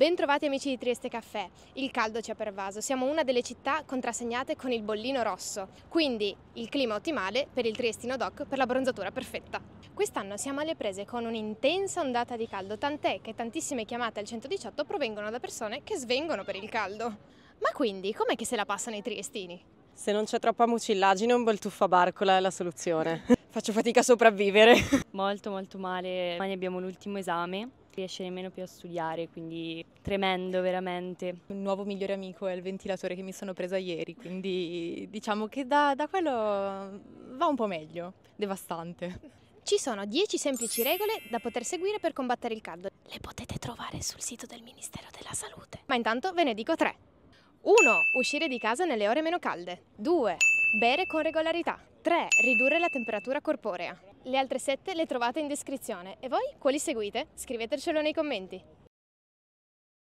Bentrovati amici di Trieste Caffè, il caldo ci ha pervaso, siamo una delle città contrassegnate con il bollino rosso, quindi il clima ottimale per il triestino doc per la bronzatura perfetta. Quest'anno siamo alle prese con un'intensa ondata di caldo, tant'è che tantissime chiamate al 118 provengono da persone che svengono per il caldo. Ma quindi com'è che se la passano i triestini? Se non c'è troppa mucillagine un bel tuffa barcola è la soluzione. Faccio fatica a sopravvivere. Molto molto male, domani abbiamo l'ultimo esame riesce nemmeno più a studiare, quindi tremendo veramente. Il nuovo migliore amico è il ventilatore che mi sono presa ieri, quindi diciamo che da, da quello va un po' meglio, devastante. Ci sono 10 semplici regole da poter seguire per combattere il caldo. Le potete trovare sul sito del Ministero della Salute. Ma intanto ve ne dico 3. 1. Uscire di casa nelle ore meno calde. 2. Bere con regolarità. 3. Ridurre la temperatura corporea. Le altre sette le trovate in descrizione e voi quali seguite? Scrivetecelo nei commenti.